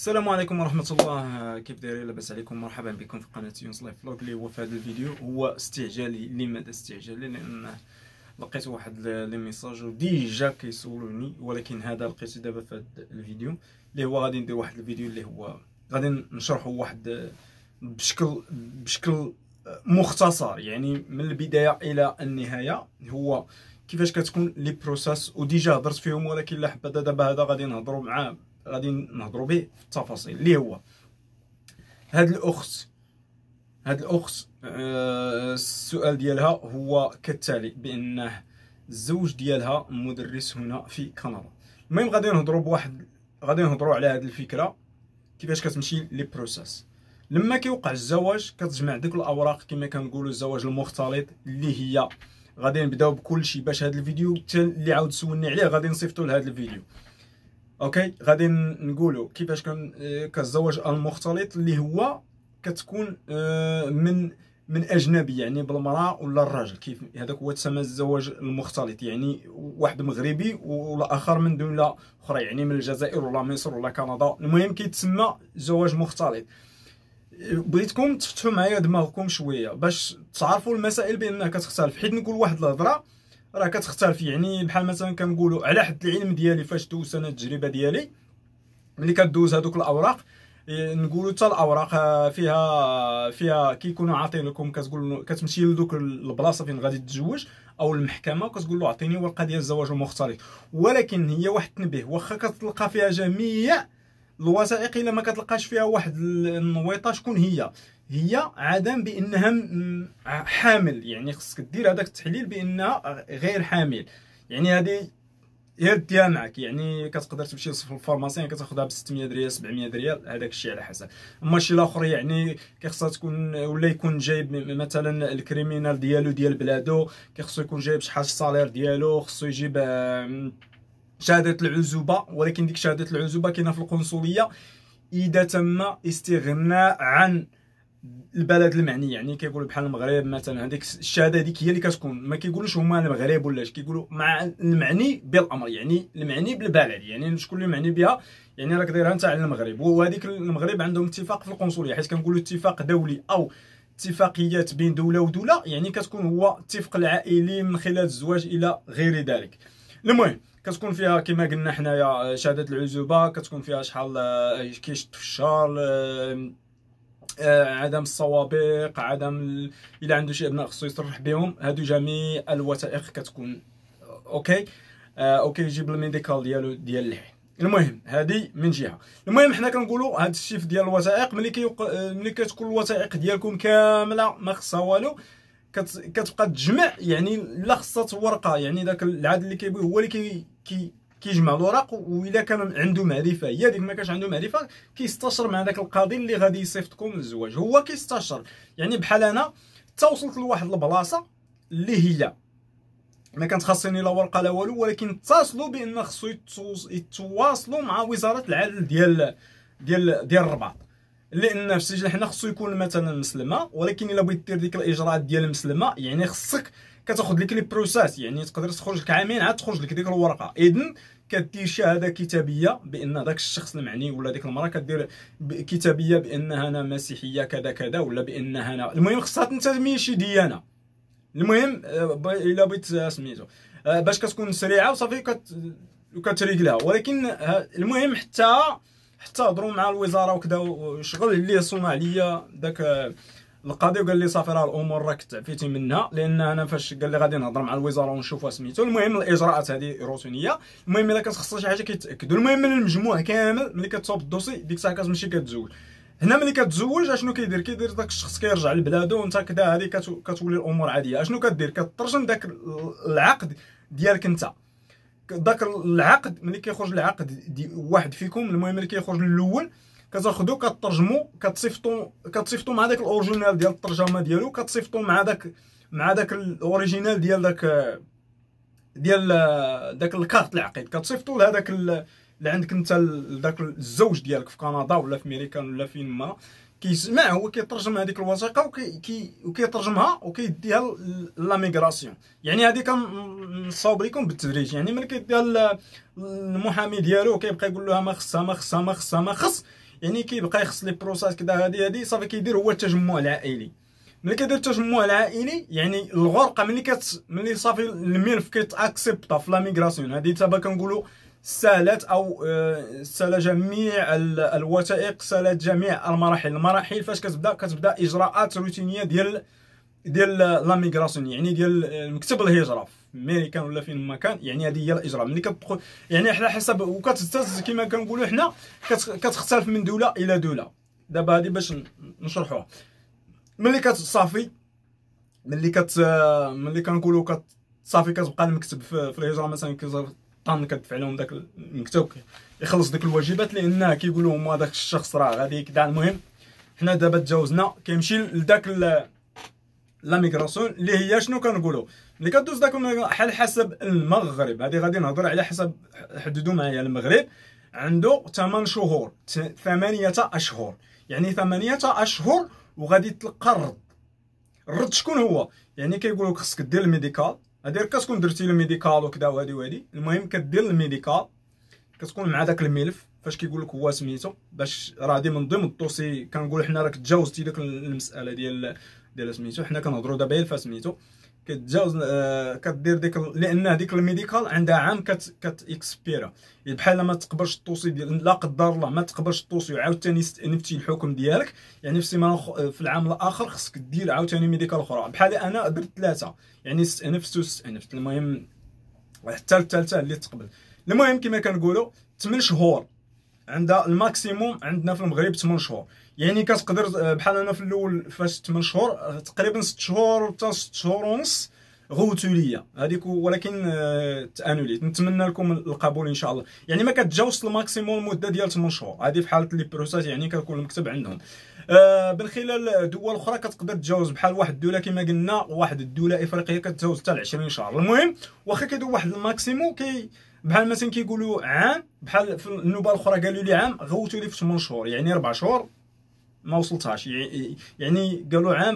السلام عليكم ورحمة الله كيف دايرين لاباس عليكم مرحبا بكم في قناة يونس لايف فلوج اللي هو في هذا الفيديو هو استعجالي لماذا استعجالي لأن لقيت واحد لي ميساج ديجا كيسولوني ولكن هذا لقيته دابا في هذا الفيديو اللي هو غادي ندير واحد الفيديو اللي هو غادي نشرحه واحد بشكل بشكل مختصر يعني من البداية إلى النهاية هو كيفاش كتكون لي بروساس وديجا هضرت فيهم ولكن لا حبه دابا هذا غادي نهضروا معاه غادي نهضروا به في التفاصيل اللي هو هاد الاخت هاد الاخت آه السؤال ديالها هو كالتالي بانه الزوج ديالها مدرس هنا في كندا المهم غادي نهضروا بواحد غادي نهضروا على هاد الفكره كيفاش كتمشي لي بروسيس لما كيوقع الزواج كتجمع ديك الاوراق كما كنقولوا الزواج المختلط اللي هي غادي نبداو بكل شيء باش هذا الفيديو اللي عاود سولني عليه غادي نصيفطو لهذا الفيديو اوكي غادي نقولوا كيفاش آه، كتزوج المختلط اللي هو كتكون آه، من من اجنبي يعني بالمراه ولا الراجل كيف هذاك هو تسمى الزواج المختلط يعني واحد مغربي ولا اخر من دوله اخرى يعني من الجزائر ولا مصر ولا كندا المهم كيتسمى زواج مختلط بغيتكم تفتحوا معايا دماغكم شويه باش تعرفوا المسائل بانها كتختلف حيت نقول واحد الهضره راه كتختلف يعني بحال مثلا كنقولوا على حد العلم ديالي فاش دوزت انا التجربه ديالي ملي كدوز هذوك الاوراق إيه، نقولوا حتى الاوراق آه، فيها فيها كيكونوا عاطين لكم كتقول كتمشي لدوك البلاصه فين غادي تتزوج او المحكمه وكتقول له عطيني ورقه ديال الزواج المختلط ولكن هي واحد التنبيه واخا كتلقى فيها جميع الوثائق الا ما كتلقاش فيها واحد النويطه شكون هي هي عدم بانها حامل يعني خصك دير هذاك التحليل بانها غير حامل يعني هذه يديها معك يعني كتقدر تمشي في الفارماسي كتاخذها ب 600 ريال 700 ريال هذاك الشيء على حسب اما شي الاخر يعني كيخصها تكون ولا يكون جايب مثلا الكريمينال ديالو ديال بلادو كيخصو يكون جايب شحال الصالير ديالو خصو يجيب شهاده العزوبه ولكن ديك شهاده العزوبه كاينه في القنصليه اذا تم استغناء عن البلد المعني يعني كيقولوا بحال المغرب مثلا هذيك الشهاده هذيك هي اللي كتكون ما كيقولوش هما المغرب ولا اش كيقولوا مع المعني بالامر يعني المعني بالبلد يعني شكون اللي معني بها يعني راك دايرها انت على المغرب وهذيك المغرب عندهم اتفاق في القنصليه حيت كنقولوا اتفاق دولي او اتفاقيات بين دوله ودوله يعني كتكون هو اتفاق العائلي من خلال الزواج الى غير ذلك المهم كتكون فيها كما قلنا حنايا شهاده العزوبه كتكون فيها شحال آه، كيشط في الشهر آه، آه، عدم السوابق عدم الا عنده شي ابناء خصو يصرح بهم هادو جميع الوثائق كتكون اوكي آه، او كيجيب الميديكال ديالو ديال اللحيه المهم هادي من جهه المهم حنا كنقولوا هاد الشيف ديال الوثائق ملي كي ملي كتكون الوثائق ديالكم كامله ما خصها والو كتبقى تجمع يعني لا خصها ورقه يعني داك العاد اللي كيبغي هو اللي كي... كيجمع الاوراق واذا كان عنده معرفه هي ديك ما كانش عنده معرفه كيستشر مع داك القاضي اللي غادي يصيفطكم للزواج هو كيستشر يعني بحال انا حتى وصلت لواحد البلاصه اللي هي ما كانت خاصني لا ورقه لا والو ولكن اتصلوا بان خصو يتواصلوا مع وزاره العدل ديال ديال ديال الرباط لان في السجل حنا خصو يكون مثلا مسلمه ولكن الا بغيت دير ديك الاجراءات ديال المسلمه يعني خصك كتاخذ لك لي بروساس يعني تقدر تخرج لك عامين عاد تخرج لك ديك الورقه اذن كدير شهاده كتابيه بان ذاك الشخص المعني ولا ديك المراه كدير كتابيه بانها انا مسيحيه كذا كذا ولا بانها انا المهم خصها تنتمي شي ديانه المهم آه، الا بغيت آه، سميتو آه، باش كتكون سريعه وصافي كت وكتريقلها ولكن المهم حتى حتى هضروا مع الوزاره وكذا وشغل اللي صنع عليا داك القاضي وقال لي صافي راه الامور راك تعفيتي منها لان انا فاش قال لي غادي نهضر مع الوزاره ونشوف سميتو المهم الاجراءات هذه روتينيه المهم الا كانت خصها شي حاجه كيتاكدوا المهم من المجموع كامل ملي كتصوب الدوسي ديك الساعه كتمشي كتزوج هنا ملي كتزوج اشنو كيدير كيدير داك الشخص كيرجع لبلادو وانت كدا هذه كتولي الامور عاديه اشنو كدير كترجم داك العقد ديالك انت داك العقد ملي كيخرج العقد واحد فيكم المهم ملي كيخرج الاول كتاخذو كترجمو كتصيفطو كتصيفطو مع داك الاوريجينال ديال الترجمه ديالو كتصيفطو مع داك مع داك الاوريجينال ديال داك ديال داك الكارت العقيد كتصيفطو لهداك اللي عندك انت داك الزوج ديالك في كندا ولا في امريكان ولا فين ما كيسمع هو كيترجم هذيك الوثيقه وكي وكيترجمها وكيديها لاميغراسيون يعني هذه كنصاوب لكم بالتدريج يعني ملي كيديها المحامي ديالو كيبقى يقول لها ما خصها ما خصها ما خصها ما خصها يعني كيبقى يخص لي بروساس كدا هادي هادي صافي كيدير هو التجمع العائلي ملي كدير التجمع العائلي يعني الغرقه ملي كت ملي صافي الملف كيتاكسبتا في لا ميغراسيون هادي تبا كنقولوا سالت او آه، سال جميع الوثائق سالت جميع المراحل المراحل فاش كتبدا كتبدا اجراءات روتينيه ديال ديال لا ميغراسيون يعني ديال مكتب الهجره امريكان ولا فين ما كان يعني هذه هي الاجراء ملي كتدخل يعني على حسب وكتستاز كما كنقولوا حنا كتختلف من دوله الى دوله دابا هذه باش نشرحوها ملي كتصافي ملي كت ملي كنقولوا كتصافي كتبقى المكتب في, في الهجره مثلا طن كتدفع لهم داك المكتب يخلص ديك الواجبات لان كيقول لهم هذاك الشخص راه غادي كدا المهم حنا دابا تجاوزنا كيمشي لذاك لا ميغراسيون اللي هي شنو كنقولوا ملي كدوز داك على حسب المغرب هذه غادي نهضر على حسب حددوا معايا المغرب عنده 8 شهور 8 اشهر يعني 8 اشهر وغادي تلقى الرد الرد شكون هو يعني كيقول لك خصك دير الميديكال هادي كتكون درتي الميديكال وكذا وهادي وهادي المهم كدير الميديكال كتكون مع داك الملف فاش كيقول لك هو سميتو باش راه دي من ضمن الدوسي كنقول حنا راك تجاوزتي ديك المساله ديال ديال سميتو حنا كنهضروا دابا هي سميتو كتجاوز آه كدير ديك لان هذيك الميديكال عندها عام كت كتكسبيرا يعني بحال ما تقبلش الطوسي ديال لا قدر الله ما تقبلش الطوسي وعاوتاني يعني نفتي الحكم ديالك يعني في السيمانه آه، في العام الاخر خصك دير عاوتاني ميديكال اخرى بحال انا درت ثلاثه يعني استأنفت نفس المهم حتى الثالثه اللي تقبل المهم كما كنقولوا 8 شهور عندها الماكسيموم عندنا في المغرب 8 شهور يعني كتقدر آه، بحال انا في الاول فاش 8 شهور آه، تقريبا 6 شهور حتى 6 شهور ونص غوتوا هذيك ولكن آه، تانوليت نتمنى لكم القبول ان شاء الله يعني ما كتجاوزش الماكسيموم المده ديال 8 شهور هذه في حاله لي بروسات يعني كتكون المكتب عندهم آه من خلال دول اخرى كتقدر تجاوز بحال واحد الدوله كما قلنا واحد الدوله افريقيه كتجاوز حتى ل 20 شهر المهم واخا كيدوز واحد الماكسيموم كي بحال مثلا كيقولوا عام بحال في النوبه الاخرى قالوا لي عام غوتوا لي في 8 شهور يعني 4 شهور ما وصلتهاش يعني قالوا عام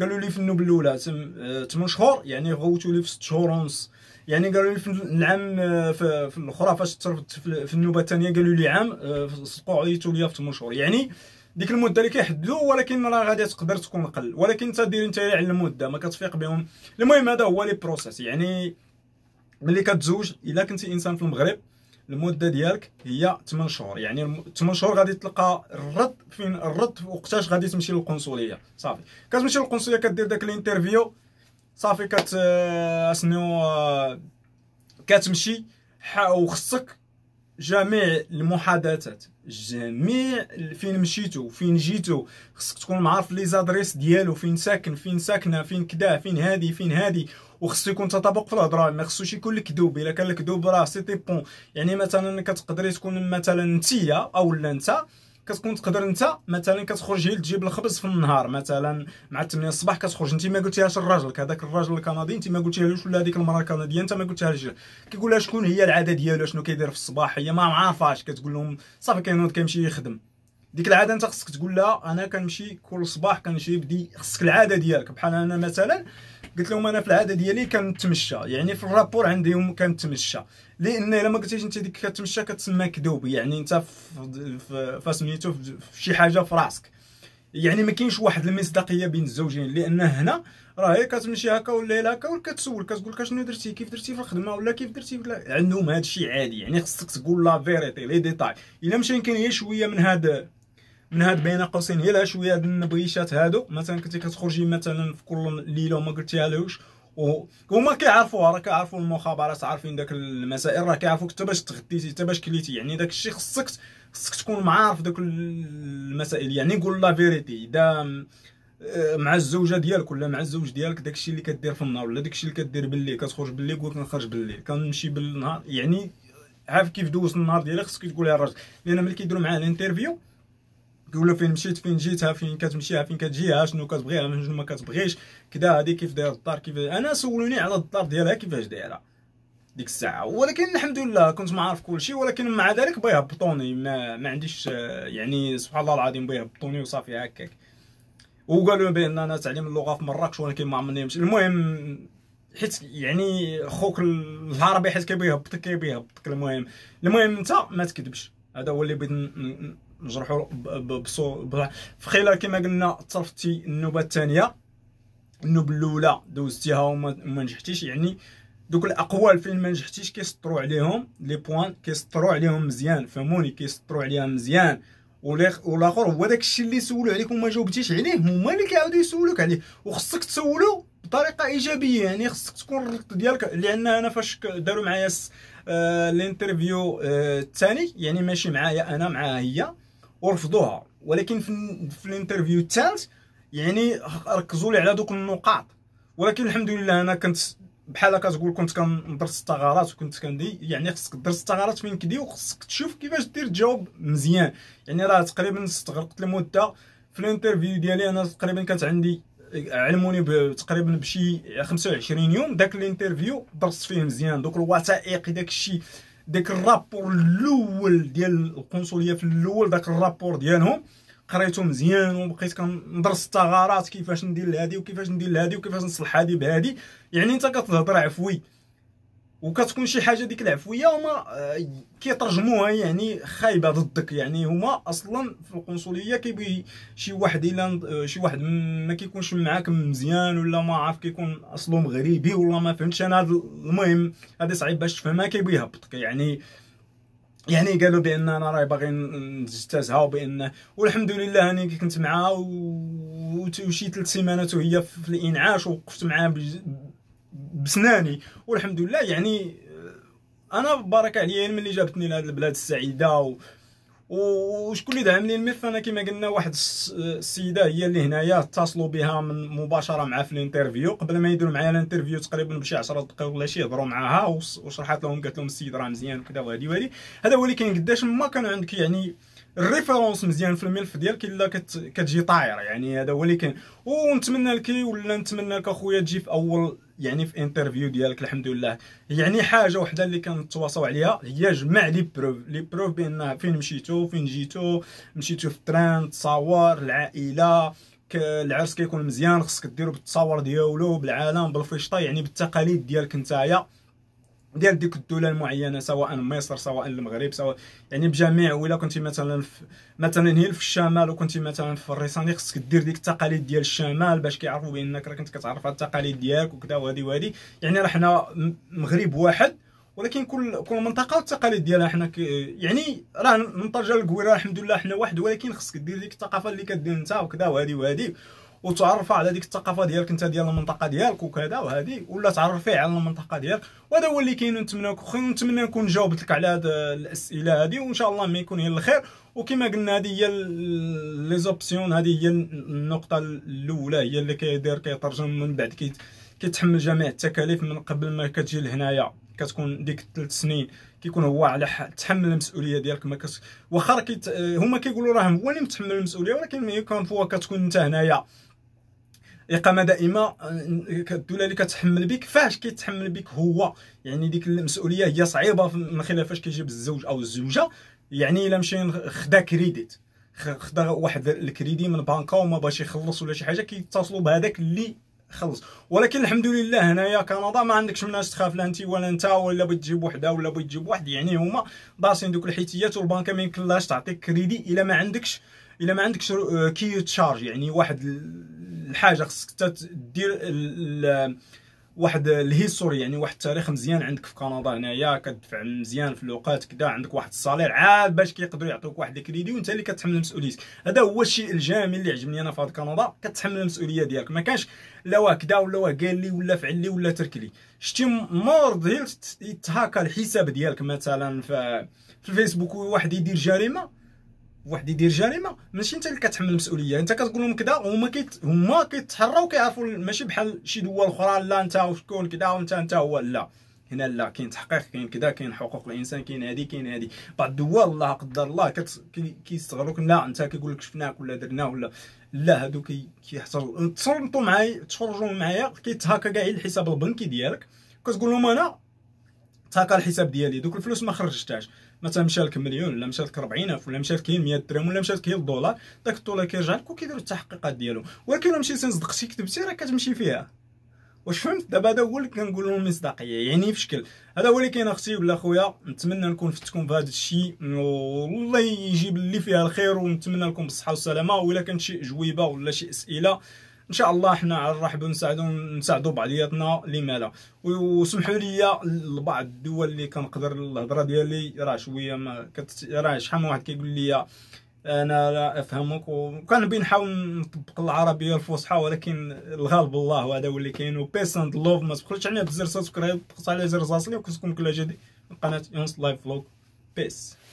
قالوا لي في النوبه الاولى 8 شهور يعني غوتوا لي في 6 شهور ونص يعني قالوا لي في العام في, في الاخرى فاش تصرفت في النوبه الثانيه قالوا لي عام صدقوا لي في 8 شهور يعني ديك المده اللي كيحددوا ولكن راه غادي تقدر تكون اقل ولكن انت دير انت على المده ما كتفيق بهم المهم هذا هو لي بروسيس يعني ملي كتزوج الا كنتي انسان في المغرب المده ديالك هي 8 شهور يعني 8 شهور غادي تلقى الرد فين الرد وقتاش غادي تمشي للقنصليه صافي كتمشي للقنصليه كدير داك الانترفيو صافي كت آه، اسنو آه، كتمشي وخصك جميع المحادثات جميع فين مشيتو فين جيتو خصك تكون معرف لي زادريس ديالو فين ساكن فين ساكنه فين كدا فين هادي فين هادي وخصو يكون تطابق في الهضره ما خصوش يكون الكذوب الا كان الكذوب راه سي بون يعني مثلا كتقدري تكون مثلا او لا انت كتكون تقدر انت مثلا كتخرج هي تجيب الخبز في النهار مثلا مع 8 الصباح كتخرج انت ما قلتيهاش لراجلك هذاك الراجل الكندي انت ما قلتيهاش ولا هذيك المراه الكنديه انت ما قلتيهاش كيقول لها شكون هي العاده ديالو شنو كيدير في الصباح هي ما عارفاش كتقول لهم صافي كينوض كيمشي يخدم ديك العاده انت خصك تقول لها انا كنمشي كل صباح كنجيب دي خصك العاده ديالك بحال انا مثلا قلت لهم انا في العاده ديالي كنتمشى يعني في الرابور عندي يوم كنتمشى لان الا ما قلتيش انت ديك كتمشى كتسمى كذوب يعني انت في سميتو في شي حاجه في راسك يعني ما كاينش واحد المصداقيه بين الزوجين لان هنا راهي كتمشي هكا ولا هكا وكتسول كتقول لك شنو درتي كيف درتي في الخدمه ولا كيف درتي ولا عندهم هذا الشيء عادي يعني خصك تقول لا فيريتي لي ديتاي الا مشى يمكن هي شويه من هذا من هاد بين قوسين الى شويه هاد النبغيشات هادو مثلا كنتي كتخرجي مثلا في كل ليله وما قلتيها لهوش وهما كيعرفوها راه كيعرفوا المخابرات عارفين داك المسائل راه كيعرفوك حتى باش تغديتي حتى باش كليتي يعني داك الشيء خصك خصك تكون معارف داك المسائل يعني قول لا فيريتي اذا آه، مع الزوجه ديالك ولا مع الزوج ديالك داكشي اللي كدير في النهار ولا داكشي اللي كدير بالليل كتخرج بالليل قول كنخرج بالليل كنمشي بالنهار يعني عارف كيف دوز النهار ديالك خصك تقولها للراجل لان ملي كيديروا معاه الانترفيو تقول له فين مشيت فين جيتها فين كتمشيها فين كتجيها شنو كتبغيها شنو ما كتبغيش كدا هادي كيف داير الدار كيف انا سولوني على الدار ديالها كيفاش دايره ديك الساعه ولكن الحمد لله كنت معارف كلشي ولكن مع ذلك بيهبطوني ما, ما عنديش يعني سبحان الله العظيم بيهبطوني وصافي هكاك وقالوا بان انا تعليم اللغه في مراكش ولكن ما عمرني مشيت المهم حيت يعني خوك العربي حيت كيبغي يهبطك كيبغي يهبطك المهم المهم انت ما تكذبش هذا هو اللي بغيت نجرحوا بصو فخيله كما قلنا طرفتي النوبه الثانيه النوبه الاولى دوزتيها وما نجحتيش يعني دوك الاقوال فين ما نجحتيش كيسطروا عليهم لي بوان كيسطروا عليهم مزيان فهموني كيسطروا عليها مزيان والاخر هو داك الشيء اللي سولوا عليك وما جاوبتيش عليه هما اللي كيعاودوا يسولوك عليه وخصك تسولو بطريقه ايجابيه يعني خصك تكون الرد ديالك لان انا فاش داروا معايا آه الانترفيو آه، الثاني آه يعني ماشي معايا انا معاها هي ورفضوها ولكن في الانترفيو الثالث يعني ركزوا لي على دوك النقاط ولكن الحمد لله انا كنت بحال كتقول كنت كندرس الثغرات وكنت كندي يعني خصك درس الثغرات فين كدي وخصك تشوف كيفاش دير تجاوب مزيان يعني راه تقريبا استغرقت المده في الانترفيو ديالي انا تقريبا كانت عندي علموني تقريبا بشي 25 يوم داك الانترفيو درست فيه مزيان دوك الوثائق داك الشيء ديك الرابور الاول ديال القنصليه في الاول داك الرابور ديالهم قريته مزيان وبقيت كندرس الثغرات كيفاش ندير هذه وكيفاش ندير هذه وكيفاش نصلح هادي بهادي يعني انت كتهضر عفوي وكتكون شي حاجه ديك العفويه هما آه، كيترجموها يعني خايبه ضدك يعني هما اصلا في القنصليه كيبغي شي واحد الا آه، شي واحد ما كيكونش معاك مزيان ولا ما عارف كيكون اصله مغربي ولا ما فهمتش انا هذا المهم هذه صعيب باش تفهمها كيبغي يهبطك يعني يعني قالوا بان انا راه باغي نجتازها وبان والحمد لله انا كنت معاها وشي ثلاث سيمانات وهي في الانعاش ووقفت معاها بسناني والحمد لله يعني آه، انا بارك عليا ملي جابتني لهاد البلاد السعيده و... وشكون اللي دعم لي الملف انا كما قلنا واحد السيده هي اللي هنايا اتصلوا بها من مباشره مع في الانترفيو قبل ما يديروا معايا الانترفيو تقريبا بشي 10 دقائق ولا شي هضروا معاها وشرحت لهم قالت لهم السيد راه مزيان وكذا وهذه وهذه هذا هو اللي كاين قداش ما كانوا عندك يعني الريفيرونس مزيان في الملف ديالك الا كتجي طايره يعني هذا هو اللي كاين ونتمنى لك ولا نتمنى لك اخويا تجي في اول يعني في انترفيو ديالك الحمد لله يعني حاجه وحده اللي كنتواصلوا عليها هي جمع لي بروف لي بروف بان فين مشيتو فين جيتو مشيتو في تران تصاور العائله العرس كيكون مزيان خصك ديرو بالتصاور ديالو بالعالم بالفيشطه يعني بالتقاليد ديالك نتايا ديال ديك الدول المعينه سواء مصر سواء المغرب سواء يعني بجميع ولا كنتي مثلا في مثلا هنا في الشمال وكنتي مثلا في الريساني خصك دير ديك التقاليد ديال الشمال باش كيعرفوا بانك راه كنت كتعرف على التقاليد ديالك وكذا وهذه وهذه يعني راه حنا مغرب واحد ولكن كل كل منطقه والتقاليد ديالها حنا يعني راه من طرجه الكويره الحمد لله حنا واحد ولكن خصك دير ديك الثقافه اللي كدير انت وكذا وهذه وهذه وتعرف على ديك الثقافه ديالك انت ديال المنطقه ديالك وكذا وهذه ولا تعرفي على المنطقه ديالك وهذا هو اللي كاين ونتمنى نتمنى نكون جاوبت لك على هذه الاسئله هذه وان شاء الله ما يكون هي الخير وكما قلنا هذه هي لي زوبسيون هذه هي النقطه الاولى هي اللي كيدير كيترجم من بعد كيتحمل جميع التكاليف من قبل ما كتجي لهنايا كتكون ديك الثلاث سنين كيكون هو على تحمل المسؤوليه ديالك ما كت... واخا كيت... هما كيقولوا راه هو اللي متحمل المسؤوليه ولكن كان فوا كتكون انت هنايا اقامه دائمه آه، الدوله اللي كتحمل بك فاش كيتحمل بك هو يعني ديك المسؤوليه هي صعيبه من خلال فاش كيجيب الزوج او الزوجه يعني الا مشى خدا كريديت خدا واحد الكريدي من بانكا وما باش يخلص ولا شي حاجه كيتصلوا بهذاك اللي خلص ولكن الحمد لله هنايا كندا ما عندكش مناش تخاف لا انت ولا انت ولا بغيت تجيب وحده ولا بغيت تجيب واحد يعني هما داصين دوك الحيتيات والبنكه ما يمكنلاش تعطيك كريدي الا ما عندكش الا ما عندكش كي تشارج آه، يعني واحد الحاجه خصك دير واحد الهيستوري يعني واحد التاريخ مزيان عندك في كندا هنايا كتدفع مزيان في الوقت كدا عندك واحد الصالير عاد باش كيقدروا يعطوك واحد الكريدي وانت اللي كتحمل مسؤوليتك هذا هو الشيء الجميل اللي عجبني انا في هذا كندا كتحمل المسؤوليه ديالك ما كانش لا واه كدا ولا واه قال لي ولا فعل لي ولا ترك لي شتي مور يتهاكا الحساب ديالك مثلا في الفيسبوك واحد يدير جريمه واحد يدير جريمه ماشي انت اللي كتحمل المسؤوليه انت كتقول لهم كذا هما كيت هما كيتحروا كيعرفوا ماشي بحال شي دول اخرى لا انت وشكون كذا وانت انت هو لا هنا لا كاين تحقيق كاين كذا كاين حقوق الانسان كاين هادي كاين هادي بعض الدول الله قدر الله كيستغلوك لا انت كيقول لك شفناك ولا درنا ولا لا هادو كيحتروا تصنتوا معايا تخرجوا معايا كيتهاكا كاع الحساب البنكي ديالك كتقول لهم انا تهاكا الحساب ديالي دوك الفلوس ما خرجتهاش مثلا مشى لك مليون ولا مشى لك 40000 ولا مشى لك 100 درهم ولا مشى لك الدولار داك الدولار كيرجع لك وكيديروا التحقيقات ديالو ولكن الا مشيتي صدقتي كتبتي راه كتمشي فيها واش فهمت دابا هذا هو اللي كنقول لهم المصداقيه يعني في شكل هذا هو اللي كاين اختي ولا خويا نتمنى نكون فتكم بهذا الشيء والله يجيب اللي فيها الخير ونتمنى لكم بالصحه والسلامه ولا كانت شي اجوبه ولا شي اسئله ان شاء الله حنا على الرحب نساعدو نساعدوا بعضياتنا لما مالا وسمحوا لي لبعض الدول اللي كنقدر الهضره ديالي راه شويه ما كت... راه شحال من واحد كيقول لي انا لا افهمك وكان نحاول نطبق العربيه الفصحى ولكن الغالب الله وهذا هو اللي كاين وبيس لوف ما تبخلوش عليا بزر سبسكرايب ضغط على زر راسلي وكنتكم كل جديد قناه يونس لايف فلوغ بيس